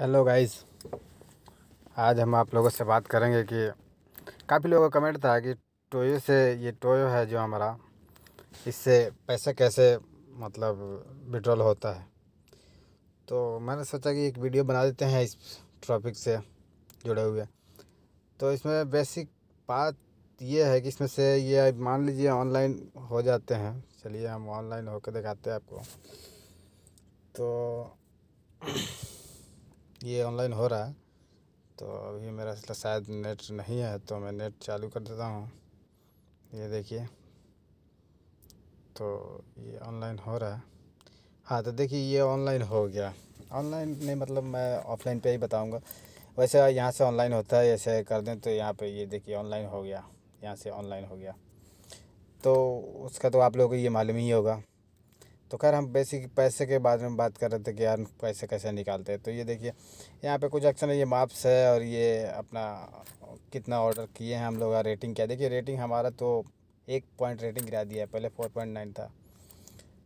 hello guys आज हम आप लोगों से बात करेंगे कि काफ़ी लोगों का कमेंट था कि टोयो से ये टोयो है जो हमारा इससे पैसा कैसे मतलब विड्रॉल होता है तो मैंने सोचा कि एक वीडियो बना देते हैं इस टॉपिक से जुड़े हुए तो इसमें बेसिक बात ये है कि इसमें से ये मान लीजिए ऑनलाइन हो जाते हैं चलिए हम ऑनलाइन होकर दिखाते हैं आपको तो ये ऑनलाइन हो रहा है तो अभी मेरा शायद नेट नहीं है तो मैं नेट चालू कर देता हूँ ये देखिए तो ये ऑनलाइन हो रहा है हाँ तो देखिए ये ऑनलाइन हो गया ऑनलाइन नहीं मतलब मैं ऑफलाइन पे ही बताऊँगा वैसे यहाँ से ऑनलाइन होता है ऐसे कर दें तो यहाँ पे ये देखिए ऑनलाइन हो गया यहाँ से ऑनलाइन हो गया तो उसका तो आप लोगों को ये मालूम ही होगा तो खैर हम बेसिक पैसे के बारे में बात कर रहे थे कि यार पैसे कैसे निकालते हैं तो ये देखिए यहाँ पे कुछ एक्शन है ये माप्स है और ये अपना कितना ऑर्डर किए हैं हम लोग रेटिंग क्या देखिए रेटिंग हमारा तो एक पॉइंट रेटिंग गिरा दिया है पहले फोर पॉइंट नाइन था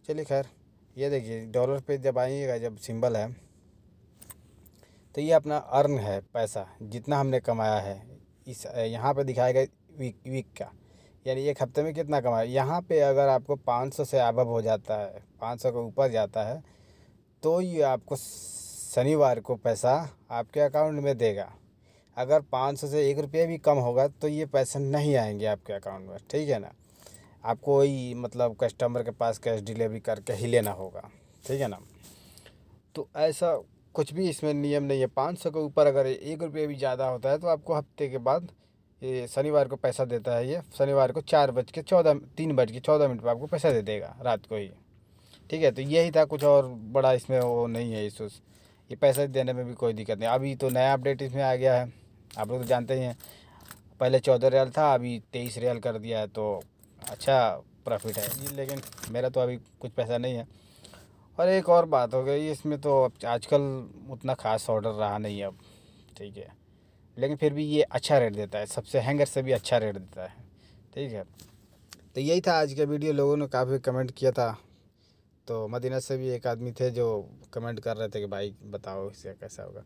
चलिए खैर ये देखिए डॉलर पे जब आइएगा जब सिंबल है तो ये अपना अर्न है पैसा जितना हमने कमाया है इस यहाँ पर दिखाएगा वीक वीक का यानी एक हफ्ते में कितना कमाए यहाँ पे अगर आपको 500 से आभव हो जाता है 500 के ऊपर जाता है तो ये आपको शनिवार को पैसा आपके अकाउंट में देगा अगर 500 से एक रुपये भी कम होगा तो ये पैसे नहीं आएंगे आपके अकाउंट में ठीक है ना आपको वही मतलब कस्टमर के पास कैश डिलीवरी करके ही लेना होगा ठीक है ना तो ऐसा कुछ भी इसमें नियम नहीं है पाँच सौ के ऊपर अगर एक रुपये भी ज़्यादा होता है तो आपको हफ्ते के बाद ये शनिवार को पैसा देता है ये शनिवार को चार बज के चौदह तीन बज के चौदह मिनट पर आपको पैसा दे देगा रात को ही ठीक है तो यही था कुछ और बड़ा इसमें वो नहीं है इशूज़ ये पैसा देने में भी कोई दिक्कत नहीं अभी तो नया अपडेट इसमें आ गया है आप लोग तो जानते ही हैं पहले चौदह रियल था अभी तेईस रियल कर दिया है तो अच्छा प्रॉफिट है लेकिन मेरा तो अभी कुछ पैसा नहीं है और एक और बात हो गई इसमें तो आजकल उतना खास ऑर्डर रहा नहीं अब ठीक है लेकिन फिर भी ये अच्छा रेट देता है सबसे हैंगर से भी अच्छा रेट देता है ठीक है तो यही था आज का वीडियो लोगों ने काफ़ी कमेंट किया था तो मदीना से भी एक आदमी थे जो कमेंट कर रहे थे कि भाई बताओ इसका कैसा होगा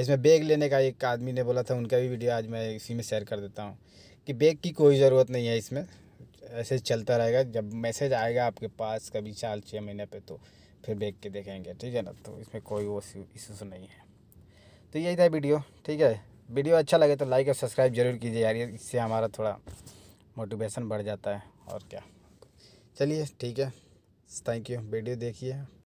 इसमें बैग लेने का एक आदमी ने बोला था उनका भी वीडियो आज मैं इसी में शेयर कर देता हूँ कि बैग की कोई ज़रूरत नहीं है इसमें ऐसे चलता रहेगा जब मैसेज आएगा आपके पास कभी चार छः महीने पर तो फिर बैग के देखेंगे ठीक है ना तो इसमें कोई वो इशूज़ नहीं है तो यही था वीडियो ठीक है वीडियो अच्छा लगे तो लाइक और सब्सक्राइब जरूर कीजिए यार इससे हमारा थोड़ा मोटिवेशन बढ़ जाता है और क्या चलिए ठीक है थैंक यू वीडियो देखिए